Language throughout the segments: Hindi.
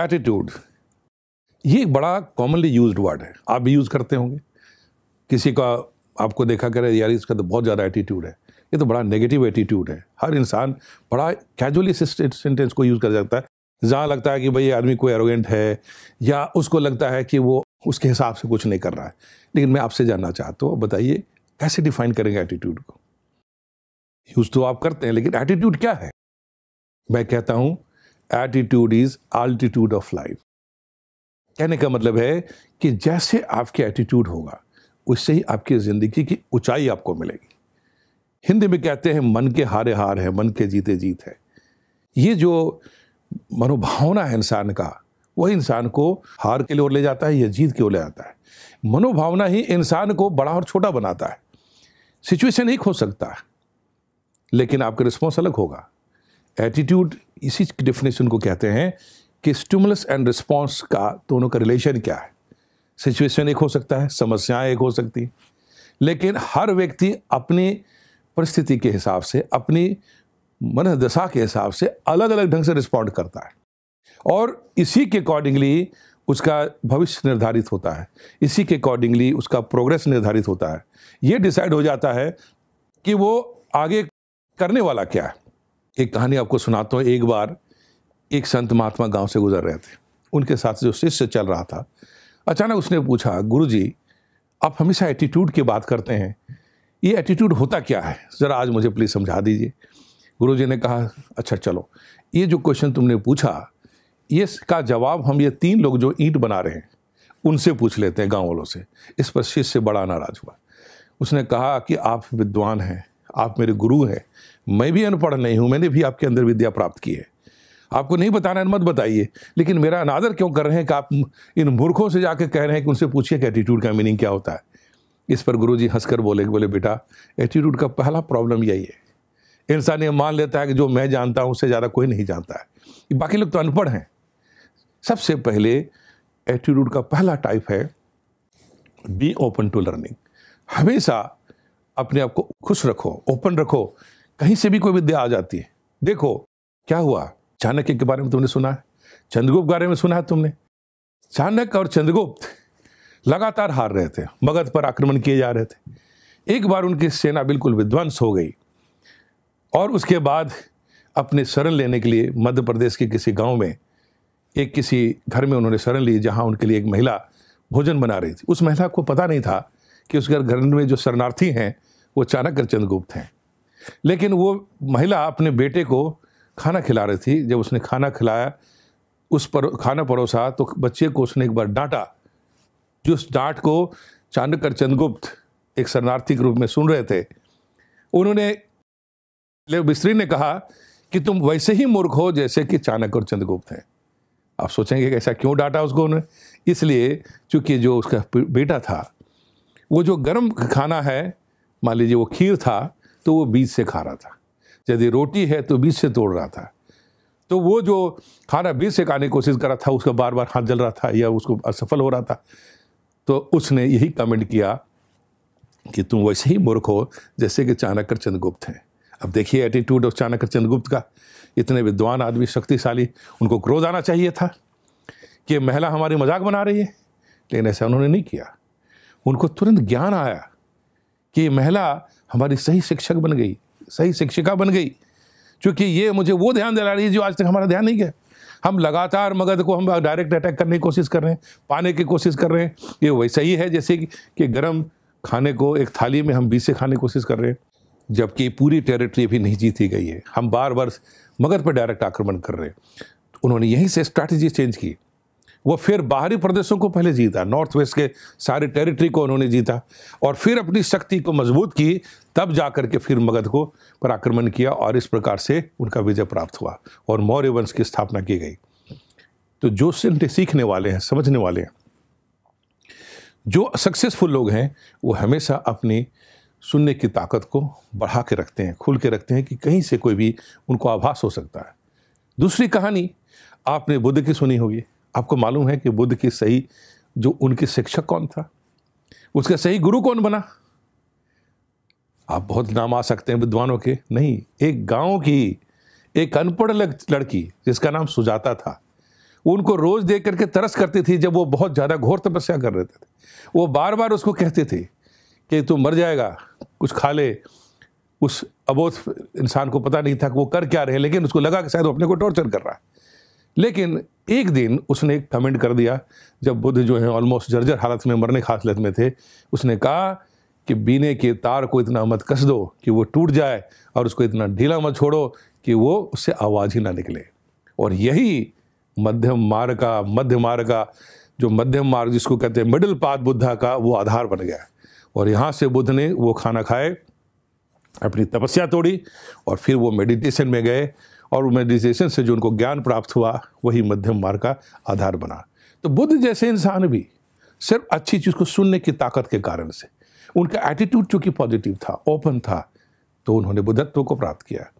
एटीट्यूड ये एक बड़ा कॉमनली यूज वर्ड है आप भी यूज़ करते होंगे किसी का आपको देखा करे यार इसका तो बहुत ज़्यादा एटीट्यूड है ये तो बड़ा नेगेटिव एटीट्यूड है हर इंसान बड़ा कैजुअली सेंटेंस को यूज़ कर सकता है जहाँ लगता है कि भाई ये आदमी कोई एरोगेंट है या उसको लगता है कि वो उसके हिसाब से कुछ नहीं कर रहा है लेकिन मैं आपसे जानना चाहता हूँ बताइए कैसे डिफाइन करेंगे एटीट्यूड को यूज़ तो आप करते हैं लेकिन एटीट्यूड क्या है मैं कहता हूँ attitude is altitude of life कहने का मतलब है कि जैसे आपके एटीट्यूड होगा उससे ही आपकी ज़िंदगी की ऊंचाई आपको मिलेगी हिंदी में कहते हैं मन के हारे हार है मन के जीते जीत है ये जो मनोभावना है इंसान का वह इंसान को हार के लिए ओर ले जाता है या जीत की ओर ले जाता है मनोभावना ही इंसान को बड़ा और छोटा बनाता है सिचुएशन ही खो सकता है लेकिन आपका रिस्पॉन्स अलग होगा एटीट्यूड इसी डिफिनेशन को कहते हैं कि स्टिमुलस एंड रिस्पॉन्स का दोनों का रिलेशन क्या है सिचुएशन एक हो सकता है समस्याएं एक हो सकती हैं लेकिन हर व्यक्ति अपनी परिस्थिति के हिसाब से अपनी मन दशा के हिसाब से अलग अलग ढंग से रिस्पॉन्ड करता है और इसी के अकॉर्डिंगली उसका भविष्य निर्धारित होता है इसी के अकॉर्डिंगली उसका प्रोग्रेस निर्धारित होता है ये डिसाइड हो जाता है कि वो आगे करने वाला क्या है एक कहानी आपको सुनाता हूँ एक बार एक संत महात्मा गांव से गुजर रहे थे उनके साथ जो शिष्य चल रहा था अचानक उसने पूछा गुरु जी आप हमेशा एटीट्यूड की बात करते हैं ये एटीट्यूड होता क्या है ज़रा आज मुझे प्लीज़ समझा दीजिए गुरु जी ने कहा अच्छा चलो ये जो क्वेश्चन तुमने पूछा ये का जवाब हम ये तीन लोग जो ईंट बना रहे हैं उनसे पूछ लेते हैं गाँव वालों से इस पर शिष्य बड़ा नाराज हुआ उसने कहा कि आप विद्वान हैं आप मेरे गुरु हैं मैं भी अनपढ़ नहीं हूँ मैंने भी आपके अंदर विद्या प्राप्त की है आपको नहीं बताना है मत बताइए लेकिन मेरा अनादर क्यों कर रहे हैं कि आप इन मूर्खों से जाकर कह रहे हैं कि उनसे पूछिए कि एटीट्यूड का मीनिंग क्या होता है इस पर गुरु जी हंसकर बोले बोले बेटा एटीट्यूड का पहला प्रॉब्लम यही है इंसान ये मान लेता है कि जो मैं जानता हूँ उससे ज़्यादा कोई नहीं जानता है बाकी लोग तो अनपढ़ हैं सबसे पहले एटीट्यूड का पहला टाइप है बी ओपन टू लर्निंग हमेशा अपने आप को खुश रखो ओपन रखो कहीं से भी कोई विद्या आ जाती है देखो क्या हुआ चाणक्य के बारे में तुमने सुना है चंद्रगुप्त के बारे में सुना है तुमने चाणक्य और चंद्रगुप्त लगातार हार रहे थे मगध पर आक्रमण किए जा रहे थे एक बार उनकी सेना बिल्कुल विध्वंस हो गई और उसके बाद अपने शरण लेने के लिए मध्य प्रदेश के किसी गांव में एक किसी घर में उन्होंने शरण ली जहां उनके लिए एक महिला भोजन बना रही थी उस महिला को पता नहीं था कि उस घर घर में जो शरणार्थी हैं वो चाणक्य चंद्रगुप्त हैं लेकिन वो महिला अपने बेटे को खाना खिला रही थी जब उसने खाना खिलाया उस पर खाना परोसा तो बच्चे को उसने एक बार डांटा जो उस डांट को चाणक्य चंद्रगुप्त एक शरणार्थी के रूप में सुन रहे थे उन्होंने लेव मिस्त्री ने कहा कि तुम वैसे ही मूर्ख हो जैसे कि चाणक्य और चंद्रगुप्त हैं आप सोचेंगे कि ऐसा क्यों डांटा उसको उन्होंने इसलिए चूंकि जो उसका बेटा था वो जो गर्म खाना है मान लीजिए वो खीर था तो वो बीज से खा रहा था यदि रोटी है तो बीज से तोड़ रहा था तो वो जो खाना बीज से खाने की कोशिश कर रहा था उसका बार बार हाथ जल रहा था या उसको असफल हो रहा था तो उसने यही कमेंट किया कि तुम वैसे ही मूर्ख हो जैसे कि चाणक्य चंद्रगुप्त हैं अब देखिए एटीट्यूड और चाणक्य चंद्रगुप्त का इतने विद्वान आदमी शक्तिशाली उनको क्रोध आना चाहिए था कि महिला हमारी मजाक बना रही है लेकिन ऐसा उन्होंने नहीं किया उनको तुरंत ज्ञान आया कि महिला हमारी सही शिक्षक बन गई सही शिक्षिका बन गई क्योंकि ये मुझे वो ध्यान दिला रही है जो आज तक हमारा ध्यान नहीं गया हम लगातार मगध को हम डायरेक्ट अटैक करने की कोशिश कर रहे हैं पाने की कोशिश कर रहे हैं ये वैसा ही है जैसे कि गर्म खाने को एक थाली में हम बीस से खाने की कोशिश कर रहे हैं जबकि पूरी टेरिटरी अभी नहीं जीती गई है हम बार बार मगध पर डायरेक्ट आक्रमण कर रहे हैं उन्होंने यहीं से स्ट्रैटेजी चेंज की वो फिर बाहरी प्रदेशों को पहले जीता नॉर्थ वेस्ट के सारे टेरिटरी को उन्होंने जीता और फिर अपनी शक्ति को मजबूत की तब जा के फिर मगध को पर आक्रमण किया और इस प्रकार से उनका विजय प्राप्त हुआ और मौर्य वंश की स्थापना की गई तो जो सीखने वाले हैं समझने वाले हैं जो सक्सेसफुल लोग हैं वो हमेशा अपनी सुनने की ताकत को बढ़ा के रखते हैं खुल के रखते हैं कि कहीं से कोई भी उनको आभास हो सकता है दूसरी कहानी आपने बुद्ध की सुनी होगी आपको मालूम है कि बुद्ध की सही जो उनके शिक्षक कौन था उसका सही गुरु कौन बना आप बहुत नाम आ सकते हैं विद्वानों के नहीं एक गांव की एक अनपढ़ लड़की जिसका नाम सुजाता था उनको रोज देख करके तरस करती थी जब वो बहुत ज़्यादा घोर तपस्या कर रहे थे वो बार बार उसको कहते थे कि तू मर जाएगा कुछ खा ले उस अबोध इंसान को पता नहीं था कि वो कर क्या रहे लेकिन उसको लगा कि शायद वो अपने को टॉर्चर कर रहा है लेकिन एक दिन उसने एक कमेंट कर दिया जब बुद्ध जो है ऑलमोस्ट जर्जर हालत में मरने हालत में थे उसने कहा कि बीने के तार को इतना मत कस दो कि वो टूट जाए और उसको इतना ढीला मत छोड़ो कि वो उससे आवाज़ ही ना निकले और यही मध्यम मार्ग का मध्य मार्ग का जो मध्यम मार्ग जिसको कहते हैं मिडिल पाथ बुद्धा का वो आधार बन गया और यहाँ से बुद्ध ने वो खाना खाए अपनी तपस्या तोड़ी और फिर वो मेडिटेशन में गए और मेडिटेशन से जो उनको ज्ञान प्राप्त हुआ वही मध्यम मार्ग का आधार बना तो बुद्ध जैसे इंसान भी सिर्फ अच्छी चीज़ को सुनने की ताकत के कारण से उनका एटीट्यूड चूँकि पॉजिटिव था ओपन था तो उन्होंने बुद्धत्व को प्राप्त किया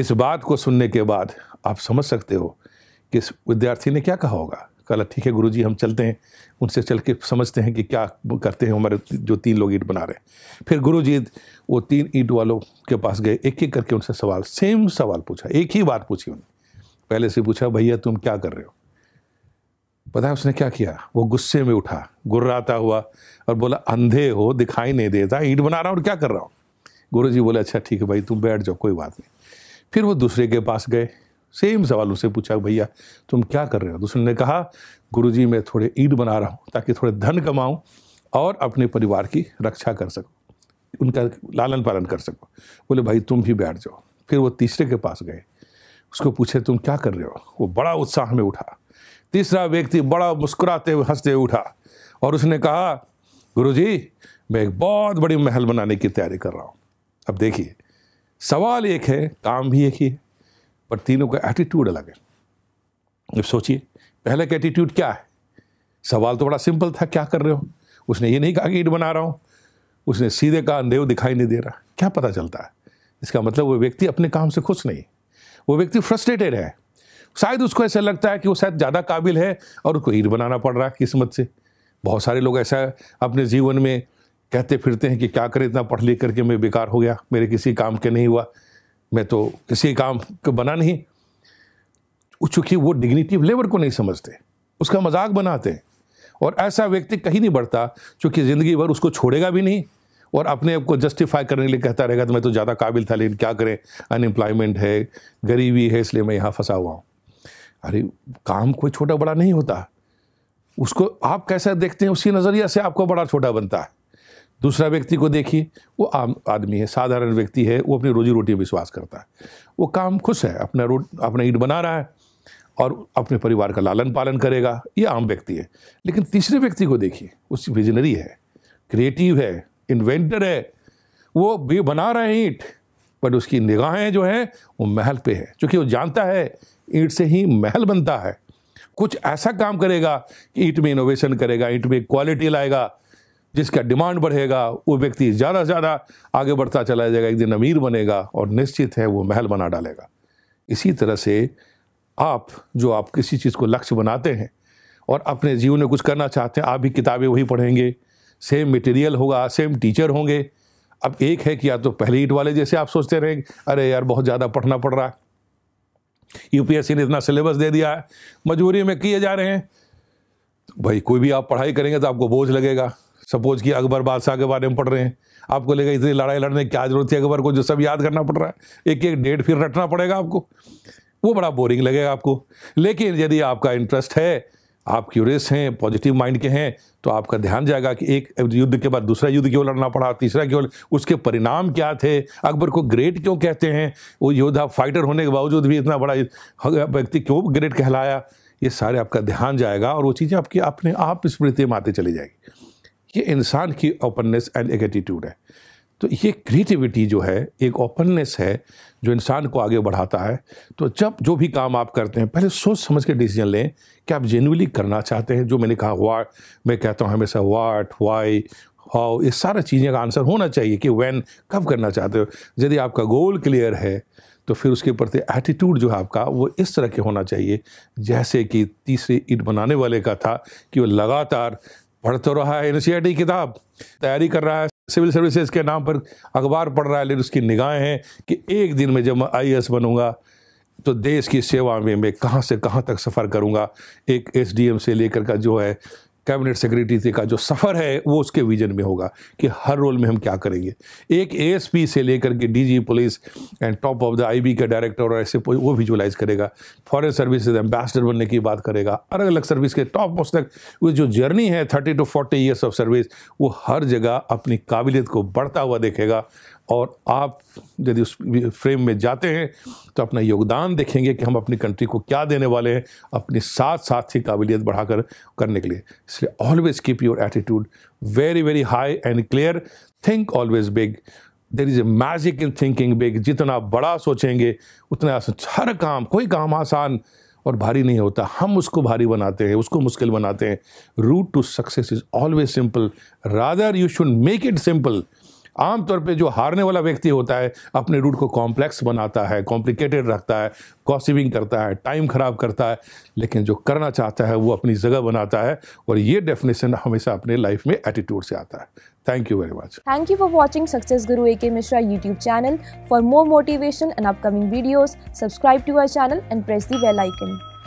इस बात को सुनने के बाद आप समझ सकते हो कि इस विद्यार्थी ने क्या कहा होगा कहा ठीक है गुरुजी हम चलते हैं उनसे चल के समझते हैं कि क्या करते हैं हमारे जो तीन लोग ईट बना रहे हैं फिर गुरुजी वो तीन ईट वालों के पास गए एक एक करके उनसे सवाल सेम सवाल पूछा एक ही बात पूछी उन्होंने पहले से पूछा भैया तुम क्या कर रहे हो पता है उसने क्या किया वो गुस्से में उठा गुर्राता हुआ और बोला अंधे हो दिखाई नहीं देता ईट बना रहा हूँ और क्या कर रहा हूँ गुरु जी बोले अच्छा ठीक है भाई तुम बैठ जाओ कोई बात नहीं फिर वो दूसरे के पास गए सेम सवाल उसे पूछा भैया तुम क्या कर रहे हो तो उसने कहा जी मैं थोड़े ईद बना रहा हूँ ताकि थोड़े धन कमाऊँ और अपने परिवार की रक्षा कर सको उनका लालन पालन कर सको बोले भाई तुम भी बैठ जाओ फिर वो तीसरे के पास गए उसको पूछे तुम क्या कर रहे हो वो बड़ा उत्साह में उठा तीसरा व्यक्ति बड़ा मुस्कुराते हुए हंसते हुए उठा और उसने कहा गुरुजी मैं एक बहुत बड़ी महल बनाने की तैयारी कर रहा हूँ अब देखिए सवाल एक है काम भी एक ही है पर तीनों का एटीट्यूड अलग है सोचिए पहले का एटीट्यूड क्या है सवाल तो बड़ा सिंपल था क्या कर रहे हो उसने ये नहीं कहा कि ईट बना रहा हूँ उसने सीधे कहा अंधेव दिखाई नहीं दे रहा क्या पता चलता है इसका मतलब वो व्यक्ति अपने काम से खुश नहीं वो व्यक्ति फ्रस्ट्रेटेड है शायद उसको ऐसा लगता है कि वो शायद ज़्यादा काबिल है और उसको ईट बनाना पड़ रहा है किस्मत से बहुत सारे लोग ऐसा अपने जीवन में कहते फिरते हैं कि क्या करें इतना पढ़ लिख करके मैं बेकार हो गया मेरे किसी काम के नहीं हुआ मैं तो किसी काम को बना नहीं चूँकि वो डिग्निटी लेबर को नहीं समझते उसका मजाक बनाते हैं और ऐसा व्यक्ति कहीं नहीं बढ़ता चूंकि ज़िंदगी भर उसको छोड़ेगा भी नहीं और अपने आप को जस्टिफाई करने के लिए कहता रहेगा तो मैं तो ज़्यादा काबिल था लेकिन क्या करें अनएम्प्लॉयमेंट है गरीबी है इसलिए मैं यहाँ फंसा हुआ हूँ अरे काम कोई छोटा बड़ा नहीं होता उसको आप कैसा देखते हैं उसी नज़रिया से आपको बड़ा छोटा बनता है दूसरा व्यक्ति को देखिए वो आम आदमी है साधारण व्यक्ति है वो अपनी रोजी रोटी में विश्वास करता है वो काम खुश है अपना रोट अपना ईट बना रहा है और अपने परिवार का लालन पालन करेगा ये आम व्यक्ति है लेकिन तीसरे व्यक्ति को देखिए उस विजनरी है क्रिएटिव है इन्वेंटर है वो भी बना रहे हैं ईट बट उसकी निगाहें जो हैं वो महल पे है क्योंकि वो जानता है ईट से ही महल बनता है कुछ ऐसा काम करेगा कि ईट में इनोवेशन करेगा ईट में क्वालिटी लाएगा जिसका डिमांड बढ़ेगा वो व्यक्ति ज़्यादा से ज़्यादा आगे बढ़ता चला जाएगा एक दिन अमीर बनेगा और निश्चित है वो महल बना डालेगा इसी तरह से आप जो आप किसी चीज़ को लक्ष्य बनाते हैं और अपने जीवन में कुछ करना चाहते हैं आप भी किताबें वही पढ़ेंगे सेम मटेरियल होगा सेम टीचर होंगे अब एक है कि या तो पहले ईट वाले जैसे आप सोचते रहेंगे अरे यार बहुत ज़्यादा पढ़ना पड़ रहा है यूपीएससी ने इतना सिलेबस दे दिया है मजबूरी में किए जा रहे हैं तो भाई कोई भी आप पढ़ाई करेंगे तो आपको बोझ लगेगा सपोज कि अकबर बादशाह के बारे में पढ़ रहे हैं आपको लगेगा इतनी लड़ाई लड़ने की क्या जरूरत थी अकबर को जो सब याद करना पड़ रहा है एक एक डेट फिर रटना पड़ेगा आपको वो बड़ा बोरिंग लगेगा आपको लेकिन यदि आपका इंटरेस्ट है आप क्यूरियस हैं पॉजिटिव माइंड के हैं तो आपका ध्यान जाएगा कि एक युद्ध के बाद दूसरा युद्ध क्यों लड़ना पड़ा तीसरा क्यों उसके परिणाम क्या थे अकबर को ग्रेट क्यों कहते हैं वो योद्धा फाइटर होने के बावजूद भी इतना बड़ा व्यक्ति क्यों ग्रेट कहलाया ये सारे आपका ध्यान जाएगा और वो चीज़ें आपकी अपने आप स्मृति में आते चली जाएगी ये इंसान की ओपननेस एंड एक एटीट्यूड है तो ये क्रिएटिविटी जो है एक ओपननेस है जो इंसान को आगे बढ़ाता है तो जब जो भी काम आप करते हैं पहले सोच समझ के डिसीजन लें कि आप जेनुअली करना चाहते हैं जो मैंने कहा वाट मैं कहता हूँ हमेशा वाट वाई हाउ ये सारा चीज़ें का आंसर होना चाहिए कि वैन कब करना चाहते हो यदि आपका गोल क्लियर है तो फिर उसके प्रति एटीट्यूड जो है आपका वो इस तरह के होना चाहिए जैसे कि तीसरी ईट बनाने वाले का था कि वो लगातार पढ़ तो रहा है एन किताब तैयारी कर रहा है सिविल सर्विसेज के नाम पर अखबार पढ़ रहा है लेकिन उसकी निगाहें हैं कि एक दिन में जब मैं आई बनूंगा तो देश की सेवा में मैं कहाँ से कहाँ तक सफ़र करूँगा एक एस से लेकर का जो है कैबिनेट सेक्रेटरी का जो सफ़र है वो उसके विजन में होगा कि हर रोल में हम क्या करेंगे एक एएसपी से लेकर के DG police and top of the IB का डायरेक्टर और ऐसे वो विजुअलाइज करेगा फॉरेन सर्विस एम्बेसडर बनने की बात करेगा अलग अलग सर्विस के टॉप मोस्ट तक वो जो जर्नी है thirty two forty years of service वो हर जगह अपनी काबिलियत को बढ़ता हुआ देखेगा और आप यदि उस फ्रेम में जाते हैं तो अपना योगदान देखेंगे कि हम अपनी कंट्री को क्या देने वाले हैं अपनी साथ साथ ही काबिलियत बढ़ाकर करने के लिए इसलिए always keep your attitude very very high and clear think always big there is a magic in thinking big जितना बड़ा सोचेंगे उतना आसान हर काम कोई काम आसान और भारी नहीं होता हम उसको भारी बनाते हैं उसको मुश्किल बनाते हैं route to success is always simple rather you should make it simple आमतौर पे जो हारने वाला व्यक्ति होता है अपने रूट को कॉम्प्लेक्स बनाता है कॉम्प्लिकेटेड रखता है कॉस्टिविंग करता है टाइम खराब करता है लेकिन जो करना चाहता है वो अपनी जगह बनाता है और ये डेफिनेशन हमेशा अपने लाइफ में एटीट्यूड से आता है thank you very much thank you for watching success guru A K Mishra YouTube channel for more motivation and upcoming videos subscribe to our channel and press the bell